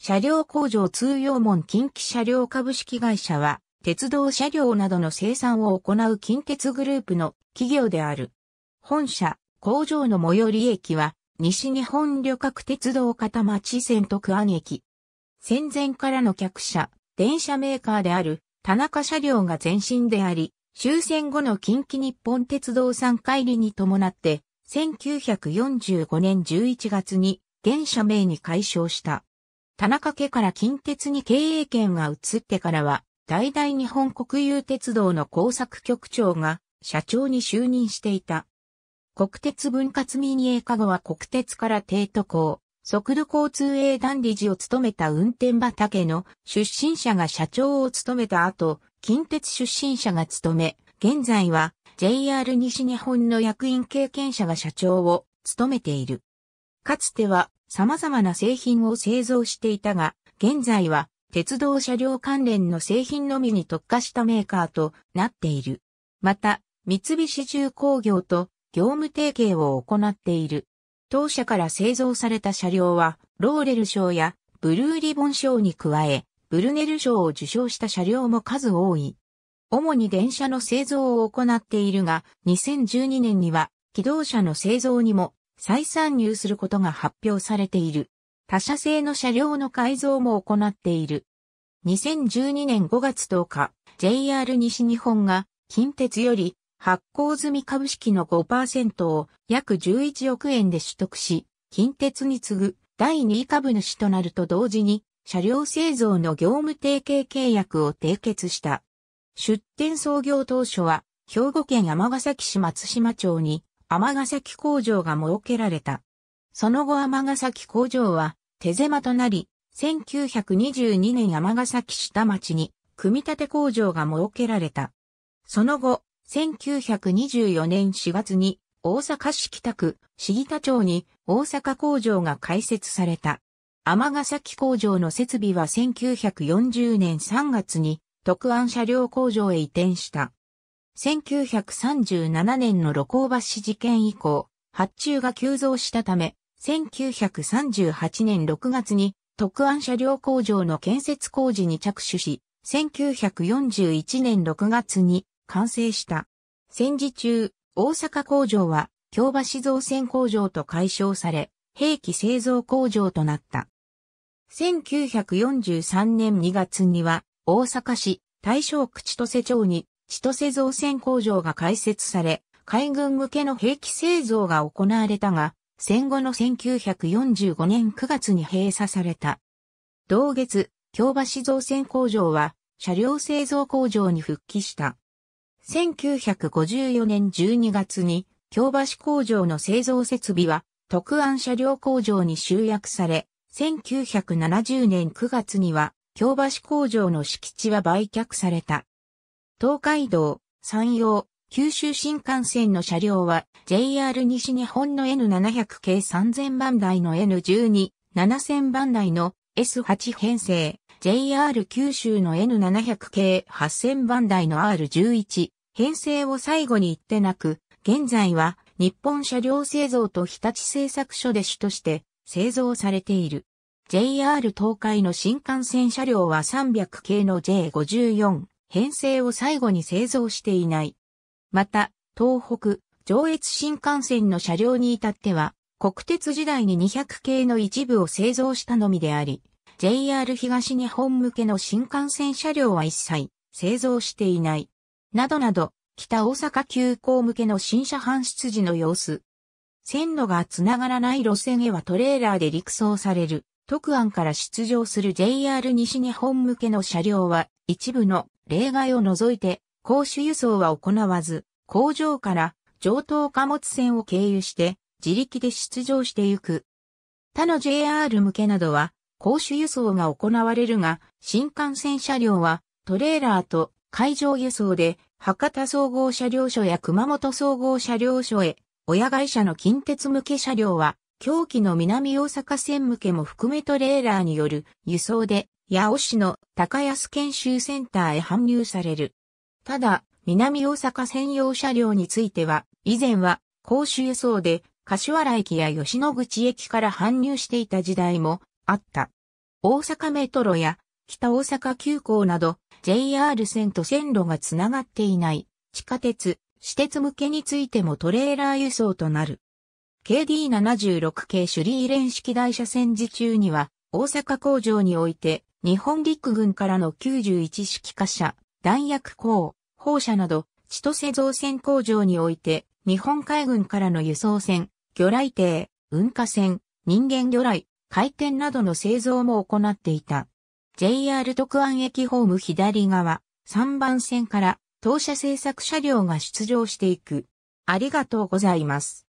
車両工場通用門近畿車両株式会社は、鉄道車両などの生産を行う近鉄グループの企業である。本社、工場の最寄り駅は、西日本旅客鉄道片町線徳安駅。戦前からの客車、電車メーカーである、田中車両が前身であり、終戦後の近畿日本鉄道産回りに伴って、1945年11月に、現社名に解消した。田中家から近鉄に経営権が移ってからは、大々日本国有鉄道の工作局長が社長に就任していた。国鉄分割民営化後は国鉄から帝都港、速度交通営団理事を務めた運転畑の出身者が社長を務めた後、近鉄出身者が務め、現在は JR 西日本の役員経験者が社長を務めている。かつては様々な製品を製造していたが、現在は鉄道車両関連の製品のみに特化したメーカーとなっている。また、三菱重工業と業務提携を行っている。当社から製造された車両は、ローレル賞やブルーリボン賞に加え、ブルネル賞を受賞した車両も数多い。主に電車の製造を行っているが、2012年には、機動車の製造にも再参入することが発表されている。他社製の車両の改造も行っている。2012年5月10日、JR 西日本が近鉄より発行済み株式の5%を約11億円で取得し、近鉄に次ぐ第2位株主となると同時に、車両製造の業務提携契約を締結した。出店創業当初は、兵庫県山ヶ崎市松島町に尼崎工場が設けられた。その後尼崎工場は手狭となり、1922年尼崎下町に組み立て工場が設けられた。その後、1924年4月に大阪市北区市田町に大阪工場が開設された。尼崎工場の設備は1940年3月に特安車両工場へ移転した。1937年の露光橋事件以降、発注が急増したため、1938年6月に特安車両工場の建設工事に着手し、1941年6月に完成した。戦時中、大阪工場は京橋造船工場と解消され、兵器製造工場となった。1943年2月には、大阪市大正区千歳町に千歳造船工場が開設され、海軍向けの兵器製造が行われたが、戦後の1945年9月に閉鎖された。同月、京橋造船工場は車両製造工場に復帰した。1954年12月に京橋工場の製造設備は特安車両工場に集約され、1970年9月には京橋工場の敷地は売却された。東海道、山陽、九州新幹線の車両は JR 西日本の N700 系3000番台の N12、7000番台の S8 編成、JR 九州の N700 系8000番台の R11 編成を最後に言ってなく、現在は日本車両製造と日立製作所で主として製造されている。JR 東海の新幹線車両は300系の J54、編成を最後に製造していない。また、東北、上越新幹線の車両に至っては、国鉄時代に200系の一部を製造したのみであり、JR 東日本向けの新幹線車両は一切製造していない。などなど、北大阪急行向けの新車搬出時の様子。線路が繋がらない路線へはトレーラーで陸送される。特案から出場する JR 西日本向けの車両は一部の例外を除いて、公衆輸送は行わず、工場から上等貨物船を経由して、自力で出場してゆく。他の JR 向けなどは、公衆輸送が行われるが、新幹線車両は、トレーラーと海上輸送で、博多総合車両所や熊本総合車両所へ、親会社の近鉄向け車両は、狂気の南大阪線向けも含めトレーラーによる輸送で、八尾市の高安研修センターへ搬入される。ただ、南大阪専用車両については、以前は公衆輸送で柏原駅や吉野口駅から搬入していた時代もあった。大阪メトロや北大阪急行など JR 線と線路がつながっていない地下鉄、私鉄向けについてもトレーラー輸送となる。KD76 系首里遺伝式台車戦時中には、大阪工場において、日本陸軍からの91式貨車、弾薬港、放射など、千歳造船工場において、日本海軍からの輸送船、魚雷艇、運河船、人間魚雷、回転などの製造も行っていた。JR 特安駅ホーム左側、3番線から、当社製作車両が出場していく。ありがとうございます。